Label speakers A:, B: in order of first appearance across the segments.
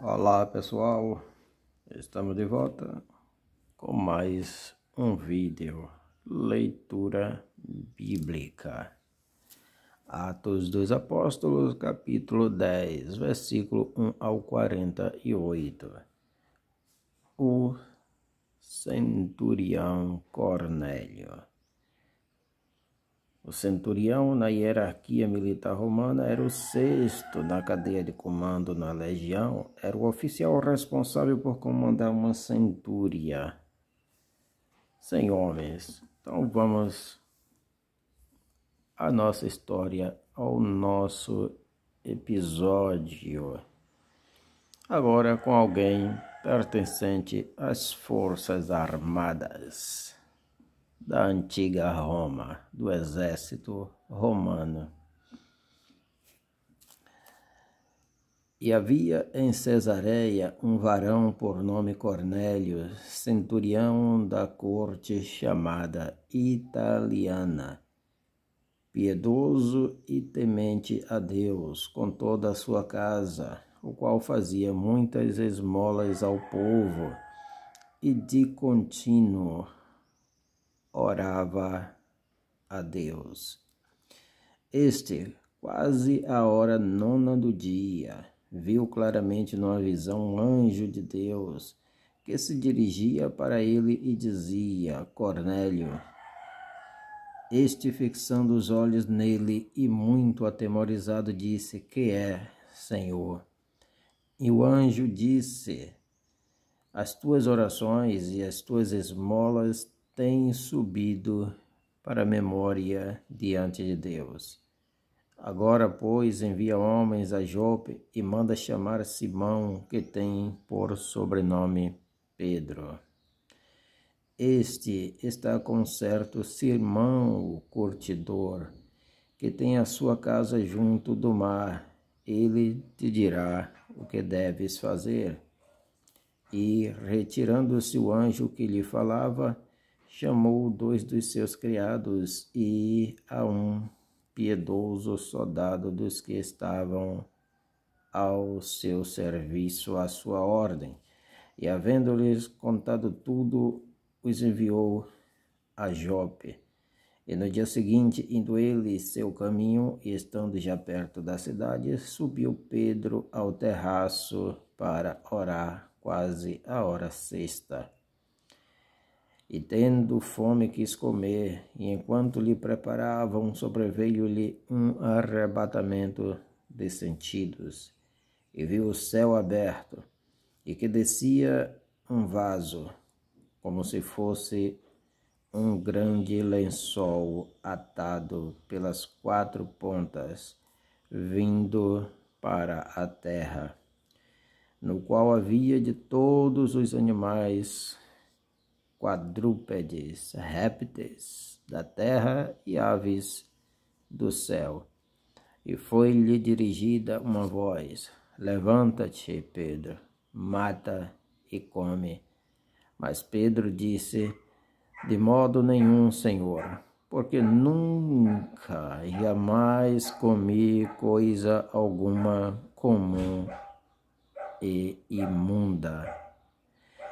A: Olá pessoal, estamos de volta com mais um vídeo Leitura Bíblica Atos dos Apóstolos, capítulo 10, versículo 1 ao 48 O centurião Cornélio o centurião, na hierarquia militar romana, era o sexto na cadeia de comando na legião, era o oficial responsável por comandar uma centúria sem homens. Então vamos à nossa história, ao nosso episódio. Agora com alguém pertencente às Forças Armadas da antiga Roma, do exército romano. E havia em Cesareia um varão por nome Cornélio, centurião da corte chamada italiana, piedoso e temente a Deus, com toda a sua casa, o qual fazia muitas esmolas ao povo, e de contínuo orava a Deus. Este, quase a hora nona do dia, viu claramente numa visão um anjo de Deus que se dirigia para ele e dizia: Cornélio. Este, fixando os olhos nele e muito atemorizado, disse: Que é, Senhor? E o anjo disse: As tuas orações e as tuas esmolas tem subido para a memória diante de Deus. Agora, pois, envia homens a Jope e manda chamar Simão, que tem por sobrenome Pedro. Este está com certo Simão, o curtidor, que tem a sua casa junto do mar. Ele te dirá o que deves fazer. E, retirando-se o anjo que lhe falava, chamou dois dos seus criados e a um piedoso soldado dos que estavam ao seu serviço, à sua ordem. E havendo-lhes contado tudo, os enviou a Jope. E no dia seguinte, indo ele seu caminho, e estando já perto da cidade, subiu Pedro ao terraço para orar, quase a hora sexta e tendo fome quis comer, e enquanto lhe preparavam, sobreveio-lhe um arrebatamento de sentidos, e viu o céu aberto, e que descia um vaso, como se fosse um grande lençol atado pelas quatro pontas, vindo para a terra, no qual havia de todos os animais quadrúpedes, répteis da terra e aves do céu. E foi-lhe dirigida uma voz: Levanta-te, Pedro, mata e come. Mas Pedro disse: De modo nenhum, Senhor, porque nunca jamais comi coisa alguma comum e imunda.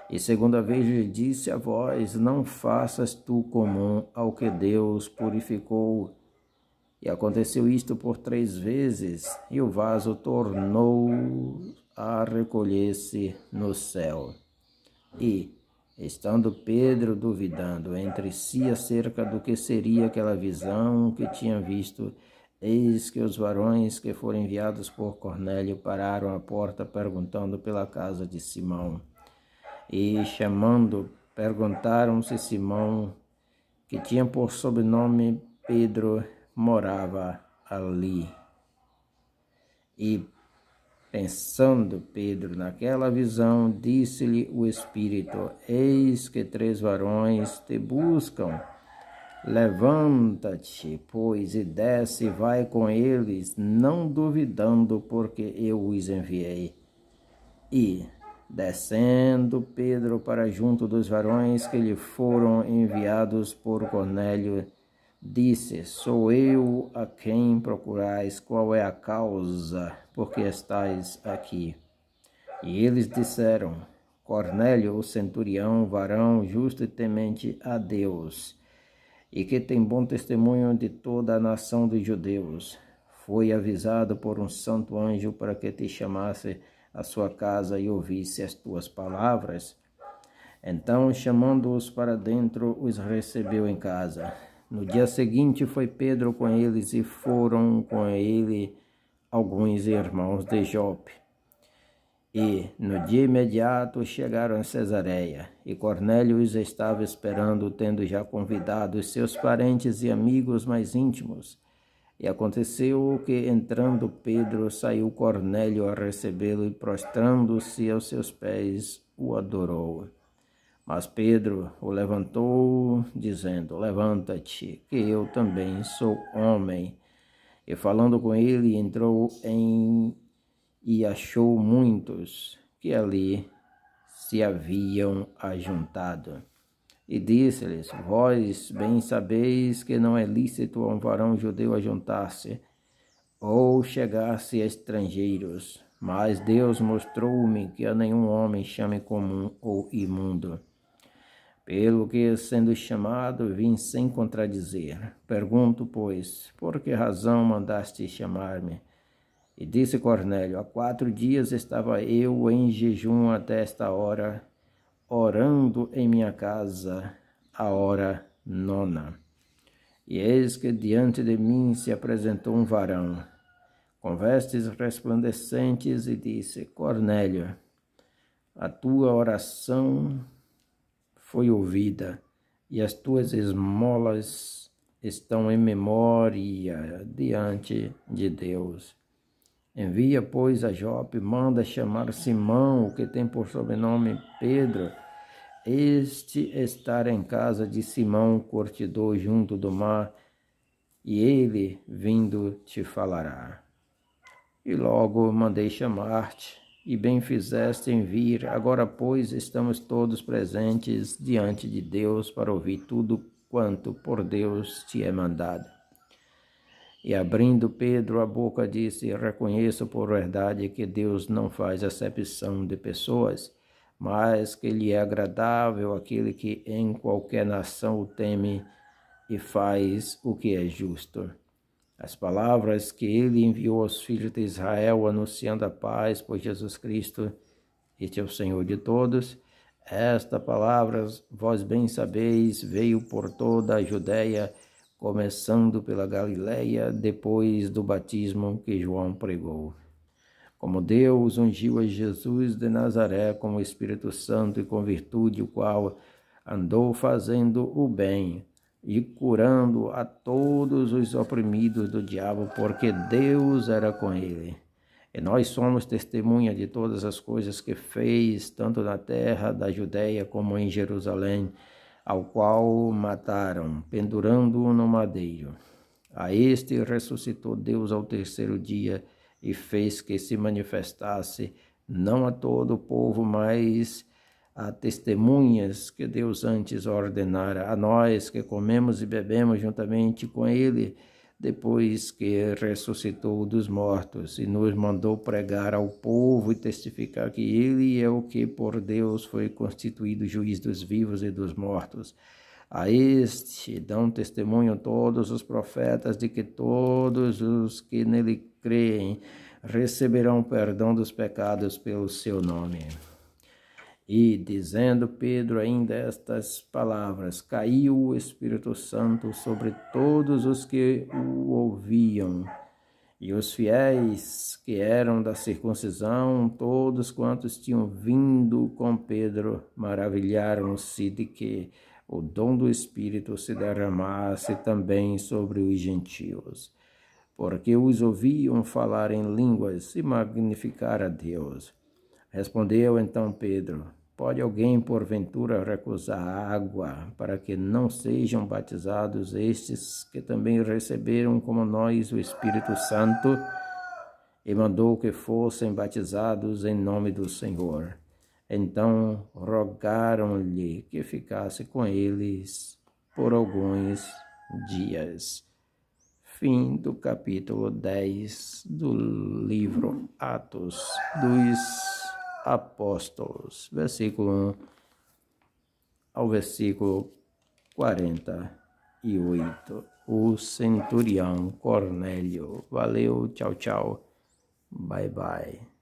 A: E segunda vez lhe disse a voz: Não faças tu comum ao que Deus purificou. E aconteceu isto por três vezes, e o vaso tornou a recolher-se no céu. E, estando Pedro duvidando entre si acerca do que seria aquela visão que tinha visto, Eis que os varões que foram enviados por Cornélio pararam à porta perguntando pela casa de Simão. E chamando, perguntaram se Simão, que tinha por sobrenome Pedro, morava ali. E Pensando Pedro naquela visão, disse-lhe o Espírito: Eis que três varões te buscam. Levanta-te, pois, e desce e vai com eles, não duvidando, porque eu os enviei. E, Descendo Pedro para junto dos varões que lhe foram enviados por Cornélio, disse: Sou eu a quem procurais, qual é a causa, porque estais aqui? E eles disseram: Cornélio, o centurião, varão justo e temente a Deus, e que tem bom testemunho de toda a nação dos judeus, foi avisado por um santo anjo para que te chamasse à sua casa e ouvisse as tuas palavras. Então, chamando-os para dentro, os recebeu em casa. No dia seguinte foi Pedro com eles e foram com ele alguns irmãos de Jope. E no dia imediato chegaram a Cesareia, e Cornélio os estava esperando, tendo já convidado seus parentes e amigos mais íntimos, e aconteceu que, entrando Pedro, saiu Cornélio a recebê-lo e, prostrando-se aos seus pés, o adorou. Mas Pedro o levantou, dizendo: Levanta-te, que eu também sou homem. E falando com ele, entrou em e achou muitos que ali se haviam ajuntado. E disse-lhes: Vós bem sabeis que não é lícito a um varão judeu ajuntar-se ou chegar-se a estrangeiros. Mas Deus mostrou-me que a nenhum homem chame comum ou imundo. Pelo que, sendo chamado, vim sem contradizer. Pergunto, pois, por que razão mandaste chamar-me? E disse Cornélio: Há quatro dias estava eu em jejum até esta hora orando em minha casa a hora nona. E eis que diante de mim se apresentou um varão, com vestes resplandecentes, e disse: Cornélio, a tua oração foi ouvida, e as tuas esmolas estão em memória diante de Deus. Envia, pois, a Jope, manda chamar Simão, o que tem por sobrenome Pedro, este estar em casa de Simão, curtidor junto do mar, e ele, vindo, te falará. E logo mandei chamar-te, e bem fizeste em vir. Agora, pois, estamos todos presentes diante de Deus para ouvir tudo quanto por Deus te é mandado. E abrindo Pedro a boca, disse: Reconheço por verdade que Deus não faz acepção de pessoas, mas que lhe é agradável aquele que em qualquer nação o teme e faz o que é justo. As palavras que ele enviou aos filhos de Israel, anunciando a paz por Jesus Cristo, este é o Senhor de todos. Esta palavra, vós bem sabeis, veio por toda a Judéia começando pela Galiléia depois do batismo que João pregou. Como Deus ungiu a Jesus de Nazaré com o Espírito Santo e com virtude, o qual andou fazendo o bem e curando a todos os oprimidos do diabo, porque Deus era com ele. E nós somos testemunha de todas as coisas que fez, tanto na terra da Judéia como em Jerusalém ao qual mataram, pendurando-o no madeiro. A este ressuscitou Deus ao terceiro dia e fez que se manifestasse não a todo o povo, mas a testemunhas que Deus antes ordenara, a nós que comemos e bebemos juntamente com ele depois que ressuscitou dos mortos, e nos mandou pregar ao povo e testificar que ele é o que por Deus foi constituído juiz dos vivos e dos mortos. A este dão testemunho todos os profetas de que todos os que nele creem receberão perdão dos pecados pelo seu nome. E, dizendo Pedro ainda estas palavras, caiu o Espírito Santo sobre todos os que o ouviam. E os fiéis que eram da circuncisão, todos quantos tinham vindo com Pedro, maravilharam-se de que o dom do Espírito se derramasse também sobre os gentios, porque os ouviam falar em línguas e magnificar a Deus. Respondeu então Pedro: Pode alguém porventura recusar água para que não sejam batizados estes que também receberam como nós o Espírito Santo? E mandou que fossem batizados em nome do Senhor. Então rogaram-lhe que ficasse com eles por alguns dias. Fim do capítulo 10 do livro Atos dos apóstolos. Versículo 1 ao versículo 48. O centurião Cornélio. Valeu, tchau, tchau. Bye, bye.